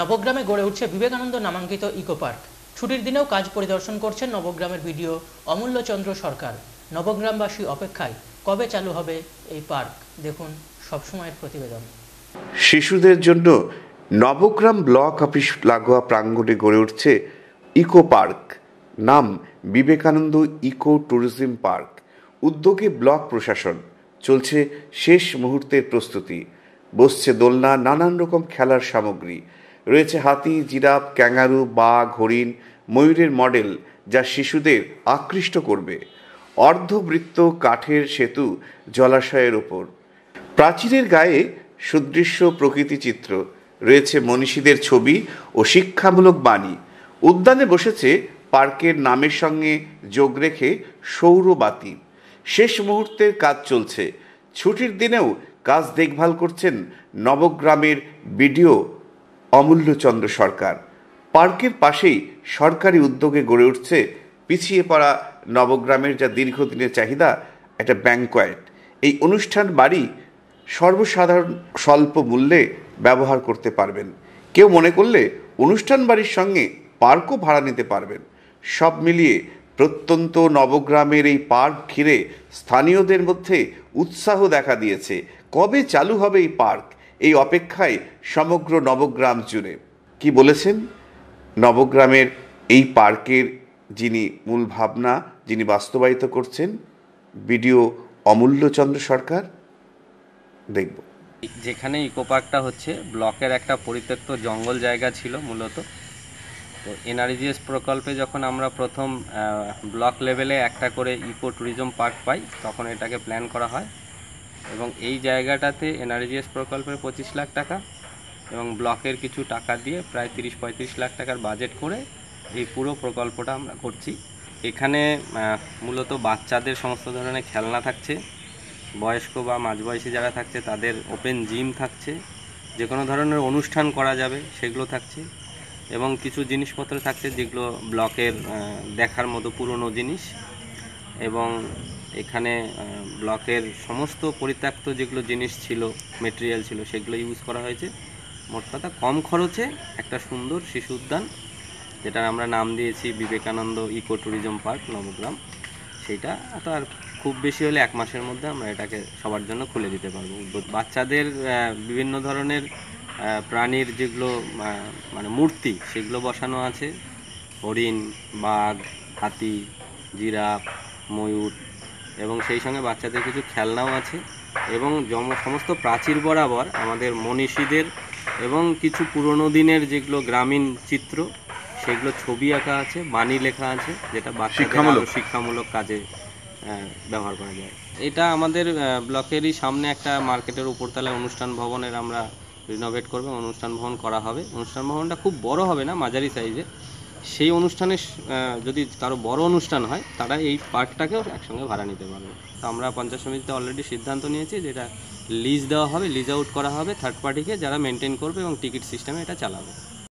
নবগ্রামে গড়ে উঠছে বিবেকানন্দ নামাঙ্কিত ইকো পার্ক ছুটির দিনেও কাজ পরিদর্শন করছেন নবগ্রামের ভিডিও অমূল্যচন্দ্র সরকার নবগ্রামবাসী অপেক্ষায় কবে চালু হবে এই পার্ক দেখুন সবসময়ের প্রতিবেদন শিশুদের জন্য নবগ্রাম ব্লক অফিস লাগোয়া প্রাঙ্গণে গড়ে উঠছে ইকো পার্ক নাম বিবেকানন্দ ইকো ট্যুরিজম পার্ক উদ্যোগে ব্লক প্রশাসন চলছে শেষ মুহূর্তের প্রস্তুতি বসছে দোলনা নানান রকম খেলার সামগ্রী রয়েছে হাতি জিরাফ ক্যাঙ্গারু বাঘ হরিণ ময়ূরের মডেল যা শিশুদের আকৃষ্ট করবে অর্ধবৃত্ত কাঠের সেতু জলাশয়ের ওপর প্রাচীরের গায়ে সুদৃশ্য প্রকৃতি চিত্র রয়েছে মনীষীদের ছবি ও শিক্ষামূলক বাণী উদ্যানে বসেছে পার্কের নামের সঙ্গে যোগ রেখে সৌরবাতি শেষ মুহূর্তের কাজ চলছে ছুটির দিনেও কাজ দেখভাল করছেন নবগ্রামের বিডিও অমূল্যচন্দ্র সরকার পার্কের পাশেই সরকারি উদ্যোগে গড়ে উঠছে পিছিয়ে পড়া নবগ্রামের যা দীর্ঘদিনের চাহিদা একটা ব্যাংকোয়েট এই অনুষ্ঠান বাড়ি সর্বসাধারণ স্বল্প মূল্যে ব্যবহার করতে পারবেন কেউ মনে করলে অনুষ্ঠান বাড়ির সঙ্গে পার্কও ভাড়া নিতে পারবেন সব মিলিয়ে প্রত্যন্ত নবগ্রামের এই পার্ক ঘিরে স্থানীয়দের মধ্যে উৎসাহ দেখা দিয়েছে কবে চালু হবে এই পার্ক এই অপেক্ষায় সমগ্র নবগ্রাম জুড়ে কি বলেছেন নবগ্রামের এই পার্কের যিনি মূল ভাবনা যিনি বাস্তবায়িত করছেন বিডিও অমূল্যচন্দ্র সরকার দেখব যেখানে ইকো পার্কটা হচ্ছে ব্লকের একটা পরিত্যক্ত জঙ্গল জায়গা ছিল মূলত তো এনআরজিএস প্রকল্পে যখন আমরা প্রথম ব্লক লেভেলে একটা করে ইকো ট্যুরিজম পার্ক পাই তখন এটাকে প্ল্যান করা হয় এবং এই জায়গাটাতে এনআরজিএস প্রকল্পের পঁচিশ লাখ টাকা এবং ব্লকের কিছু টাকা দিয়ে প্রায় তিরিশ পঁয়ত্রিশ লাখ টাকার বাজেট করে এই পুরো প্রকল্পটা আমরা করছি এখানে মূলত বাচ্চাদের সমস্ত ধরনের খেলনা থাকছে বয়স্ক বা মাঝবয়সী যারা থাকছে তাদের ওপেন জিম থাকছে যে কোনো ধরনের অনুষ্ঠান করা যাবে সেগুলো থাকছে এবং কিছু জিনিসপত্র থাকছে যেগুলো ব্লকের দেখার মতো পুরনো জিনিস এবং এখানে ব্লকের সমস্ত পরিত্যক্ত যেগুলো জিনিস ছিল মেটেরিয়াল ছিল সেগুলো ইউজ করা হয়েছে মোট কথা কম খরচে একটা সুন্দর শিশু উদ্যান যেটা আমরা নাম দিয়েছি Vivekananda eco tourism park Nabagram সেটা তো আর খুব বেশি হলে এক মাসের মধ্যে আমরা এটাকে সবার জন্য খুলে দিতে পারবো বাচ্চাদের বিভিন্ন ধরনের প্রাণীর যেগুলো মানে মূর্তি সেগুলো বসানো আছে হরিণ বাঘ হাতি জিরাফ ময়ূর এবং সেই সঙ্গে বাচ্চাদের কিছু খেলনাও আছে এবং জম সমস্ত প্রাচীর বরাবর আমাদের মনীষীদের এবং কিছু পুরনো দিনের যেগুলো গ্রামীণ চিত্র সেগুলো ছবি আঁকা আছে বাণী লেখা আছে যেটা বাচ্চাদের শিক্ষামূলক কাজে ব্যবহার করা যায় এটা আমাদের ব্লকেরই সামনে একটা মার্কেটের উপরতলায় অনুষ্ঠান ভবনের আমরা রিনোভেট করবে অনুষ্ঠান ভবন করা হবে অনুষ্ঠান ভবনটা খুব বড় হবে না মাঝারি সাইজের সেই অনুষ্ঠানে যদি কারো বড় অনুষ্ঠান হয় তারা এই পার্কটাকেও একসঙ্গে ভাড়া নিতে পারবে তো আমরা পঞ্চায়েত সমিতিতে অলরেডি সিদ্ধান্ত নিয়েছি যেটা লিজ দেওয়া হবে লিজ আউট করা হবে থার্ড পার্টিকে যারা মেনটেন করবে এবং টিকিট সিস্টেমে এটা চালাবে